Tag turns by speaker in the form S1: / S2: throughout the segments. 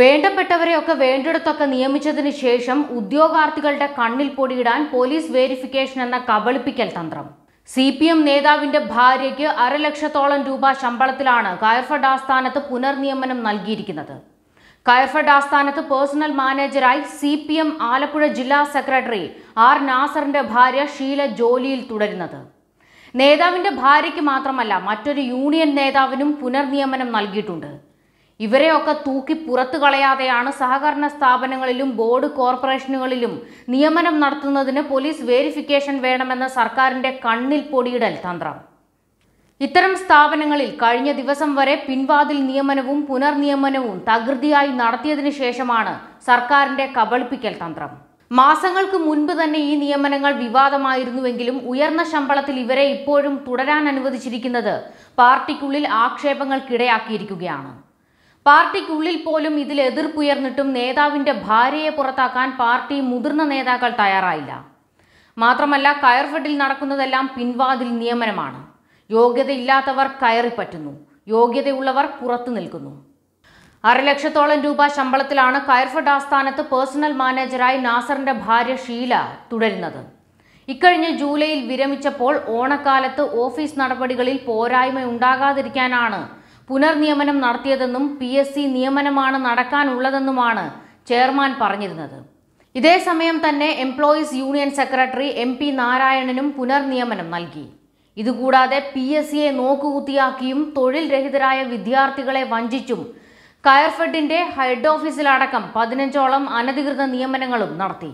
S1: വേണ്ടപ്പെട്ടവരെയൊക്കെ വേണ്ടിടത്തൊക്കെ നിയമിച്ചതിന് ശേഷം ഉദ്യോഗാർത്ഥികളുടെ കണ്ണിൽ പൊടിയിടാൻ police verification എന്ന കബളിപ്പിക്കൽ തന്ത്രം സി പി എം നേതാവിന്റെ ഭാര്യയ്ക്ക് അരലക്ഷത്തോളം രൂപ ശമ്പളത്തിലാണ് കയർഫഡ് ആസ്ഥാനത്ത് പുനർനിയമനം നൽകിയിരിക്കുന്നത് കയർഫഡ് ആസ്ഥാനത്ത് പേഴ്സണൽ മാനേജറായി സി പി എം ആലപ്പുഴ ജില്ലാ സെക്രട്ടറി ആർ നാസറിന്റെ ഭാര്യ ഷീല ജോലിയിൽ തുടരുന്നത് നേതാവിന്റെ ഭാര്യയ്ക്ക് മാത്രമല്ല മറ്റൊരു യൂണിയൻ നേതാവിനും പുനർനിയമനം നൽകിയിട്ടുണ്ട് ഇവരെയൊക്കെ തൂക്കി പുറത്തു കളയാതെയാണ് സഹകരണ സ്ഥാപനങ്ങളിലും ബോർഡ് കോർപ്പറേഷനുകളിലും നിയമനം നടത്തുന്നതിന് പോലീസ് വേരിഫിക്കേഷൻ വേണമെന്ന സർക്കാരിന്റെ കണ്ണിൽ പൊടിയിടൽ തന്ത്രം ഇത്തരം സ്ഥാപനങ്ങളിൽ കഴിഞ്ഞ ദിവസം വരെ പിൻവാതിൽ നിയമനവും പുനർനിയമനവും തകൃതിയായി നടത്തിയതിനു ശേഷമാണ് സർക്കാരിന്റെ കബളിപ്പിക്കൽ തന്ത്രം മാസങ്ങൾക്ക് മുൻപ് തന്നെ ഈ നിയമനങ്ങൾ വിവാദമായിരുന്നുവെങ്കിലും ഉയർന്ന ശമ്പളത്തിൽ ഇവരെ ഇപ്പോഴും തുടരാൻ അനുവദിച്ചിരിക്കുന്നത് പാർട്ടിക്കുള്ളിൽ ആക്ഷേപങ്ങൾക്കിടയാക്കിയിരിക്കുകയാണ് പാർട്ടിക്കുള്ളിൽ പോലും ഇതിൽ എതിർപ്പുയർന്നിട്ടും നേതാവിന്റെ ഭാര്യയെ പുറത്താക്കാൻ പാർട്ടി മുതിർന്ന നേതാക്കൾ തയ്യാറായില്ല മാത്രമല്ല കയർഫെഡിൽ നടക്കുന്നതെല്ലാം പിൻവാതിൽ നിയമനമാണ് യോഗ്യതയില്ലാത്തവർ പറ്റുന്നു യോഗ്യതയുള്ളവർ പുറത്തു നിൽക്കുന്നു അരലക്ഷത്തോളം രൂപ ശമ്പളത്തിലാണ് കയർഫെഡ് ആസ്ഥാനത്ത് പേഴ്സണൽ മാനേജറായി നാസറിന്റെ ഭാര്യ ഷീല തുടരുന്നത് ഇക്കഴിഞ്ഞ ജൂലൈയിൽ വിരമിച്ചപ്പോൾ ഓണക്കാലത്ത് ഓഫീസ് നടപടികളിൽ പോരായ്മ ഉണ്ടാകാതിരിക്കാനാണ് പുനർനിയമനം നടത്തിയതെന്നും പി എസ് സി നിയമനമാണ് നടക്കാനുള്ളതെന്നുമാണ് ചെയർമാൻ പറഞ്ഞിരുന്നത് ഇതേ സമയം തന്നെ employees union secretary M P നാരായണനും പുനർനിയമനം നൽകി ഇതുകൂടാതെ പി എസ് സിയെ നോക്കുകുത്തിയാക്കിയും തൊഴിൽ രഹിതരായ വിദ്യാർത്ഥികളെ വഞ്ചിച്ചും കയർഫെഡിന്റെ ഹെഡ് ഓഫീസിലടക്കം പതിനഞ്ചോളം അനധികൃത നിയമനങ്ങളും നടത്തി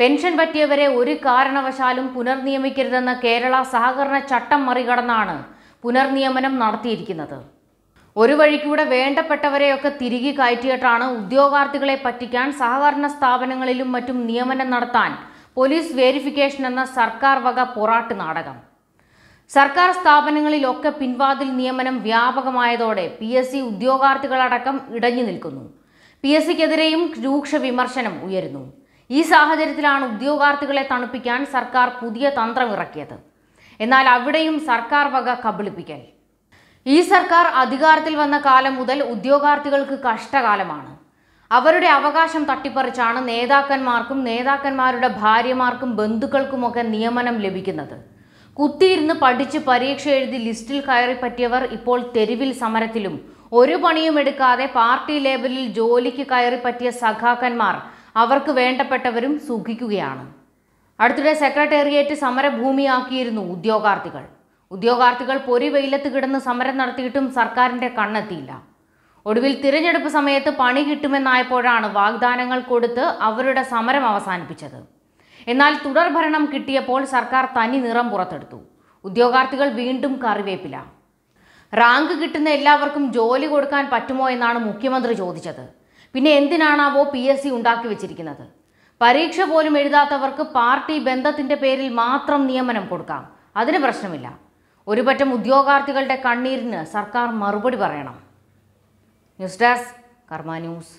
S1: പെൻഷൻ പറ്റിയവരെ ഒരു കാരണവശാലും പുനർനിയമിക്കരുതെന്ന കേരള സഹകരണ ചട്ടം മറികടന്നാണ് പുനർനിയമനം നടത്തിയിരിക്കുന്നത് ഒരു വഴിക്കൂടെ വേണ്ടപ്പെട്ടവരെയൊക്കെ തിരികെ കയറ്റിയിട്ടാണ് ഉദ്യോഗാർത്ഥികളെ പറ്റിക്കാൻ സഹകരണ സ്ഥാപനങ്ങളിലും മറ്റും നിയമനം നടത്താൻ പോലീസ് വെരിഫിക്കേഷൻ എന്ന സർക്കാർ വക പൊറാട്ട് നാടകം സർക്കാർ സ്ഥാപനങ്ങളിലൊക്കെ പിൻവാതിൽ നിയമനം വ്യാപകമായതോടെ പി എസ് സി ഉദ്യോഗാർത്ഥികളടക്കം ഇടഞ്ഞു നിൽക്കുന്നു പി എസ് സിക്കെതിരെയും രൂക്ഷ വിമർശനം ഉയരുന്നു ഈ സാഹചര്യത്തിലാണ് ഉദ്യോഗാർത്ഥികളെ തണുപ്പിക്കാൻ സർക്കാർ പുതിയ തന്ത്രം ഇറക്കിയത് എന്നാൽ അവിടെയും സർക്കാർ വക കബളിപ്പിക്കൽ ഈ സർക്കാർ അധികാരത്തിൽ വന്ന കാലം മുതൽ ഉദ്യോഗാർത്ഥികൾക്ക് കഷ്ടകാലമാണ് അവരുടെ അവകാശം തട്ടിപ്പറിച്ചാണ് നേതാക്കന്മാർക്കും നേതാക്കന്മാരുടെ ഭാര്യമാർക്കും ബന്ധുക്കൾക്കുമൊക്കെ നിയമനം ലഭിക്കുന്നത് കുത്തിയിരുന്ന് പഠിച്ച് പരീക്ഷ എഴുതി ലിസ്റ്റിൽ കയറി പറ്റിയവർ ഇപ്പോൾ തെരുവിൽ സമരത്തിലും ഒരു പണിയും എടുക്കാതെ പാർട്ടി ലേബലിൽ ജോലിക്ക് കയറി പറ്റിയ സഖാക്കന്മാർ അവർക്ക് വേണ്ടപ്പെട്ടവരും സുഖിക്കുകയാണ് അടുത്തിടെ സെക്രട്ടേറിയറ്റ് സമരഭൂമിയാക്കിയിരുന്നു ഉദ്യോഗാർത്ഥികൾ ഉദ്യോഗാർത്ഥികൾ പൊരി വെയിലത്ത് കിടന്ന് സമരം നടത്തിയിട്ടും സർക്കാരിൻ്റെ കണ്ണെത്തിയില്ല ഒടുവിൽ തിരഞ്ഞെടുപ്പ് സമയത്ത് പണി കിട്ടുമെന്നായപ്പോഴാണ് വാഗ്ദാനങ്ങൾ കൊടുത്ത് അവരുടെ സമരം അവസാനിപ്പിച്ചത് എന്നാൽ തുടർഭരണം കിട്ടിയപ്പോൾ സർക്കാർ തനി നിറം പുറത്തെടുത്തു ഉദ്യോഗാർത്ഥികൾ വീണ്ടും കറിവേപ്പില റാങ്ക് കിട്ടുന്ന എല്ലാവർക്കും ജോലി കൊടുക്കാൻ പറ്റുമോ എന്നാണ് മുഖ്യമന്ത്രി ചോദിച്ചത് പിന്നെ എന്തിനാണാവോ പി എസ് സി ഉണ്ടാക്കി വെച്ചിരിക്കുന്നത് പരീക്ഷ പോലും എഴുതാത്തവർക്ക് പാർട്ടി ബന്ധത്തിൻ്റെ പേരിൽ മാത്രം നിയമനം കൊടുക്കാം അതിന് പ്രശ്നമില്ല ഒരുപറ്റം ഉദ്യോഗാർത്ഥികളുടെ കണ്ണീരിന് സർക്കാർ മറുപടി പറയണം ന്യൂസ് ഡെസ്ക് കർമ്മ ന്യൂസ്